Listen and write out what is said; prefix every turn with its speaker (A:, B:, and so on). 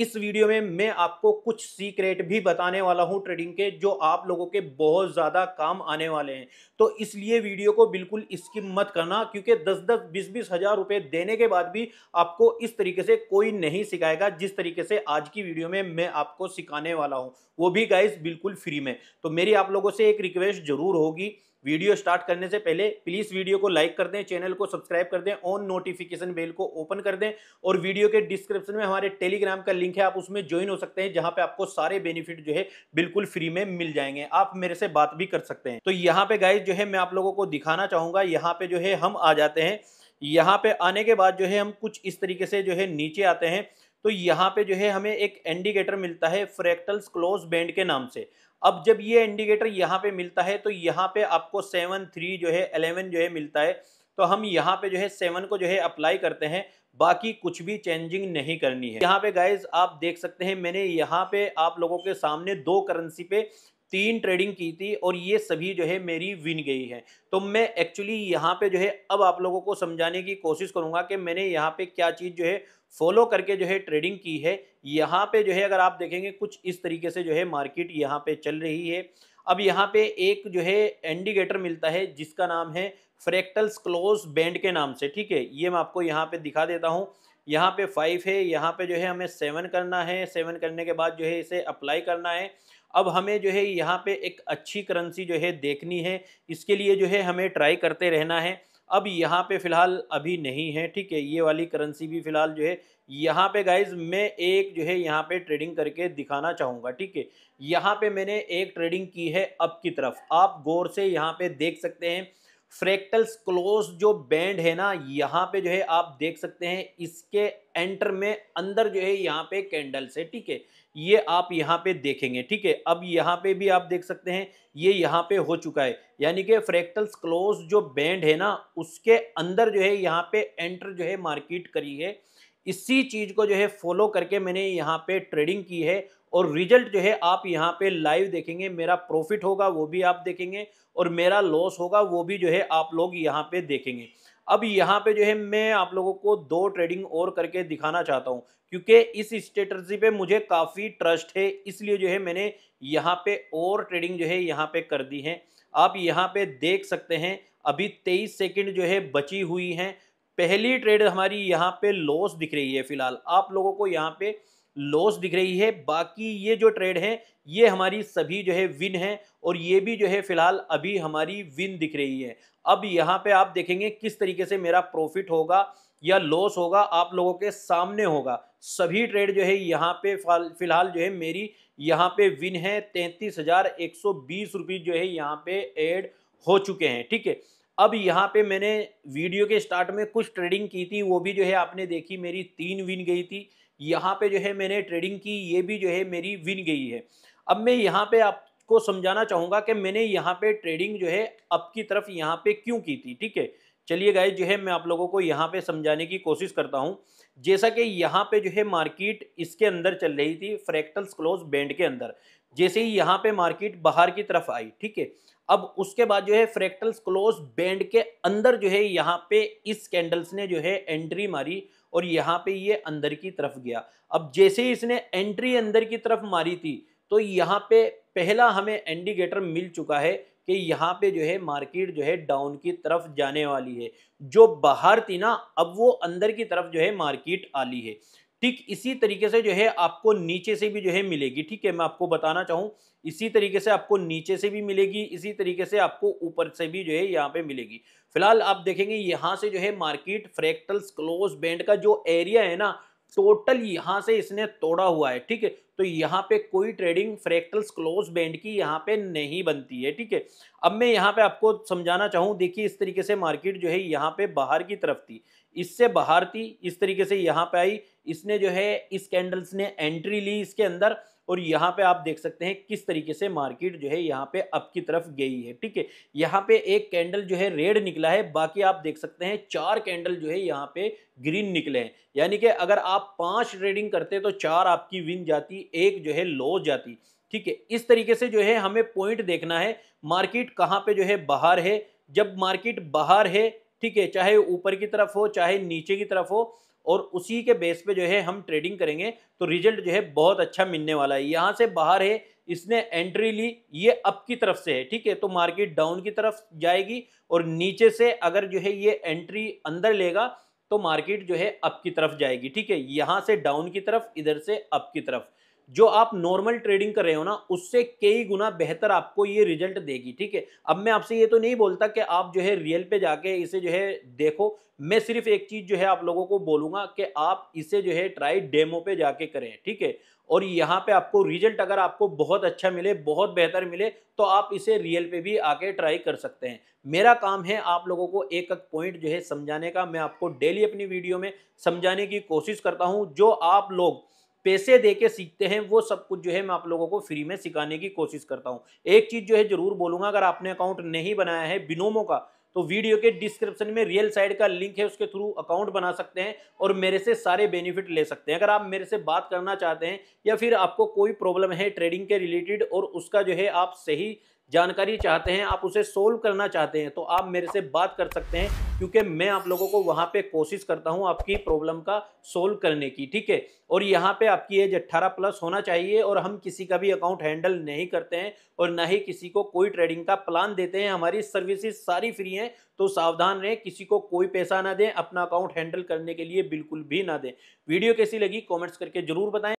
A: इस वीडियो में मैं आपको कुछ सीक्रेट भी बताने वाला हूं ट्रेडिंग के जो आप लोगों के बहुत ज़्यादा काम आने वाले हैं तो इसलिए वीडियो को बिल्कुल स्किप मत करना क्योंकि 10 दस बीस बीस हजार रुपए देने के बाद भी आपको इस तरीके से कोई नहीं सिखाएगा जिस तरीके से आज की वीडियो में मैं आपको सिखाने वाला हूँ वो भी गाइस बिल्कुल फ्री में तो मेरी आप लोगों से एक रिक्वेस्ट जरूर होगी वीडियो स्टार्ट करने से पहले प्लीज़ वीडियो को लाइक कर दें चैनल को सब्सक्राइब कर दें ऑन नोटिफिकेशन बेल को ओपन कर दें और वीडियो के डिस्क्रिप्शन में हमारे टेलीग्राम का लिंक है आप उसमें ज्वाइन हो सकते हैं जहां पे आपको सारे बेनिफिट जो है बिल्कुल फ्री में मिल जाएंगे आप मेरे से बात भी कर सकते हैं तो यहाँ पे गाइज जो है मैं आप लोगों को दिखाना चाहूँगा यहाँ पे जो है हम आ जाते हैं यहाँ पे आने के बाद जो है हम कुछ इस तरीके से जो है नीचे आते हैं तो यहाँ पे जो है हमें एक इंडिकेटर मिलता है फ्रैक्टल्स क्लोज बैंड के नाम से अब जब ये इंडिकेटर यहाँ पे मिलता है तो यहाँ पे आपको सेवन थ्री जो है एलेवन जो है मिलता है तो हम यहाँ पे जो है सेवन को जो है अप्लाई करते हैं बाकी कुछ भी चेंजिंग नहीं करनी है यहाँ पे गाइज आप देख सकते हैं मैंने यहाँ पे आप लोगों के सामने दो करेंसी पे तीन ट्रेडिंग की थी और ये सभी जो है मेरी विन गई है तो मैं एक्चुअली यहाँ पे जो है अब आप लोगों को समझाने की कोशिश करूँगा कि मैंने यहाँ पे क्या चीज़ जो है फॉलो करके जो है ट्रेडिंग की है यहाँ पे जो है अगर आप देखेंगे कुछ इस तरीके से जो है मार्केट यहाँ पे चल रही है अब यहाँ पे एक जो है इंडिकेटर मिलता है जिसका नाम है फ्रैक्टल्स क्लोज बैंड के नाम से ठीक है ये मैं आपको यहाँ पे दिखा देता हूँ यहाँ पे फाइव है यहाँ पे जो है हमें सेवन करना है सेवन करने के बाद जो है इसे अप्लाई करना है अब हमें जो है यहाँ पे एक अच्छी करेंसी जो है देखनी है इसके लिए जो है हमें ट्राई करते रहना है अब यहाँ पे फ़िलहाल अभी नहीं है ठीक है ये वाली करेंसी भी फ़िलहाल जो है यहाँ पे गाइज मैं एक जो है यहाँ पे ट्रेडिंग करके दिखाना चाहूँगा ठीक है यहाँ पे मैंने एक ट्रेडिंग की है अब की तरफ आप गौर से यहाँ पे देख सकते हैं फ्रैक्टल्स क्लोज जो बैंड है ना यहाँ पे जो है आप देख सकते हैं इसके एंटर में अंदर जो है यहाँ पे कैंडल्स है ठीक है ये आप यहाँ पे देखेंगे ठीक है अब यहाँ पे भी आप देख सकते हैं ये यहाँ पे हो चुका है यानी कि फ्रैक्टल्स क्लोज जो बैंड है ना उसके अंदर जो है यहाँ पे एंटर जो है मार्केट करी है इसी चीज़ को जो है फॉलो करके मैंने यहाँ पे ट्रेडिंग की है और रिजल्ट जो है आप यहाँ पे लाइव देखेंगे मेरा प्रॉफिट होगा वो भी आप देखेंगे और मेरा लॉस होगा वो भी जो है आप लोग यहाँ पे देखेंगे अब यहाँ पे जो है मैं आप लोगों को दो ट्रेडिंग और करके दिखाना चाहता हूँ क्योंकि इस स्ट्रेटर्जी पे मुझे काफ़ी ट्रस्ट है इसलिए जो है मैंने यहाँ पे और ट्रेडिंग जो है यहाँ पे कर दी है आप यहाँ पे देख सकते हैं अभी तेईस सेकेंड जो है बची हुई हैं पहली ट्रेड हमारी यहाँ पे लॉस दिख रही है फिलहाल आप लोगों को यहाँ पे लॉस दिख रही है बाकी ये जो ट्रेड है ये हमारी सभी जो है विन है और ये भी जो है फिलहाल अभी हमारी विन दिख रही है अब यहाँ पे आप देखेंगे किस तरीके से मेरा प्रॉफिट होगा या लॉस होगा आप लोगों के सामने होगा सभी ट्रेड जो है यहाँ पे फिलहाल जो है मेरी यहाँ पे विन है तैंतीस हजार एक सौ बीस जो है यहाँ पे एड हो चुके हैं ठीक है अब यहाँ पे मैंने वीडियो के स्टार्ट में कुछ ट्रेडिंग की थी वो भी जो है आपने देखी मेरी तीन विन गई थी यहाँ पे जो है मैंने ट्रेडिंग की ये भी जो है मेरी विन गई है अब मैं यहाँ पे आपको समझाना चाहूँगा कि मैंने यहाँ पे ट्रेडिंग जो है अब की तरफ यहाँ पे क्यों की थी ठीक है चलिए गाय जो है मैं आप लोगों को यहाँ पे समझाने की कोशिश करता हूँ जैसा कि यहाँ पे जो है मार्केट इसके अंदर चल रही थी फ्रैक्टल्स क्लोज बैंड के अंदर जैसे ही यहाँ पे मार्केट बाहर की तरफ आई ठीक है अब उसके बाद जो है फ्रैक्टल्स क्लोज बैंड के अंदर जो है यहाँ पे इस कैंडल्स ने जो है एंट्री मारी और यहाँ पे ये अंदर की तरफ गया अब जैसे ही इसने एंट्री अंदर की तरफ मारी थी तो यहाँ पे पहला हमें इंडिकेटर मिल चुका है कि यहाँ पे जो है मार्केट जो है डाउन की तरफ जाने वाली है जो बाहर थी ना अब वो अंदर की तरफ जो है मार्केट आली है ठीक इसी तरीके से जो है आपको नीचे से भी जो है मिलेगी ठीक है मैं आपको बताना चाहूँ इसी तरीके से आपको नीचे से भी मिलेगी इसी तरीके से आपको ऊपर से भी जो है यहाँ पे मिलेगी फिलहाल आप देखेंगे यहाँ से जो है मार्केट फ्रैक्टल्स क्लोज बैंड का जो एरिया है ना टोटल यहाँ से इसने तोड़ा हुआ है ठीक है तो यहाँ पे कोई ट्रेडिंग फ्रैक्टल्स क्लोज बैंड की यहाँ पे नहीं बनती है ठीक है अब मैं यहाँ पे आपको समझाना चाहूँ देखिए इस तरीके से मार्केट जो है यहाँ पे बाहर की तरफ थी इससे बाहर थी इस तरीके से यहाँ पे आई इसने जो है इस कैंडल्स ने एंट्री ली इसके अंदर और यहाँ पे आप देख सकते हैं किस तरीके से मार्केट जो है यहाँ पे अप की तरफ गई है ठीक है यहाँ पे एक कैंडल जो है रेड निकला है बाकी आप देख सकते हैं चार कैंडल जो है यहाँ पे ग्रीन निकले हैं यानी कि अगर आप पांच ट्रेडिंग करते तो चार आपकी विन जाती एक जो है लो जाती ठीक है इस तरीके से जो है हमें पॉइंट देखना है मार्केट कहाँ पर जो है बाहर है जब मार्केट बाहर है ठीक है चाहे ऊपर की तरफ हो चाहे नीचे की तरफ हो और उसी के बेस पे जो है हम ट्रेडिंग करेंगे तो रिजल्ट जो है बहुत अच्छा मिलने वाला है यहाँ से बाहर है इसने एंट्री ली ये अप की तरफ से है ठीक है तो मार्केट डाउन की तरफ जाएगी और नीचे से अगर जो है ये एंट्री अंदर लेगा तो मार्केट जो है अप की तरफ जाएगी ठीक है यहाँ से डाउन की तरफ इधर से अप की तरफ जो आप नॉर्मल ट्रेडिंग कर रहे हो ना उससे कई गुना बेहतर आपको ये रिजल्ट देगी ठीक है अब मैं आपसे ये तो नहीं बोलता कि आप जो है रियल पे जाके इसे जो है देखो मैं सिर्फ एक चीज़ जो है आप लोगों को बोलूँगा कि आप इसे जो है ट्राई डेमो पे जाके करें ठीक है और यहाँ पे आपको रिजल्ट अगर आपको बहुत अच्छा मिले बहुत बेहतर मिले तो आप इसे रियल पे भी आके ट्राई कर सकते हैं मेरा काम है आप लोगों को एक एक पॉइंट जो है समझाने का मैं आपको डेली अपनी वीडियो में समझाने की कोशिश करता हूँ जो आप लोग पैसे दे के सीखते हैं वो सब कुछ जो है मैं आप लोगों को फ्री में सिखाने की कोशिश करता हूँ एक चीज़ जो है ज़रूर बोलूँगा अगर आपने अकाउंट नहीं बनाया है बिनोमो का तो वीडियो के डिस्क्रिप्शन में रियल साइड का लिंक है उसके थ्रू अकाउंट बना सकते हैं और मेरे से सारे बेनिफिट ले सकते हैं अगर आप मेरे से बात करना चाहते हैं या फिर आपको कोई प्रॉब्लम है ट्रेडिंग के रिलेटेड और उसका जो है आप सही जानकारी चाहते हैं आप उसे सोल्व करना चाहते हैं तो आप मेरे से बात कर सकते हैं क्योंकि मैं आप लोगों को वहाँ पे कोशिश करता हूँ आपकी प्रॉब्लम का सोल्व करने की ठीक है और यहाँ पे आपकी एज अट्ठारह प्लस होना चाहिए और हम किसी का भी अकाउंट हैंडल नहीं करते हैं और ना ही किसी को कोई ट्रेडिंग का प्लान देते हैं हमारी सर्विसेज सारी फ्री हैं तो सावधान रहें किसी को कोई पैसा ना दें अपना अकाउंट हैंडल करने के लिए बिल्कुल भी ना दें वीडियो कैसी लगी कॉमेंट्स करके जरूर बताएं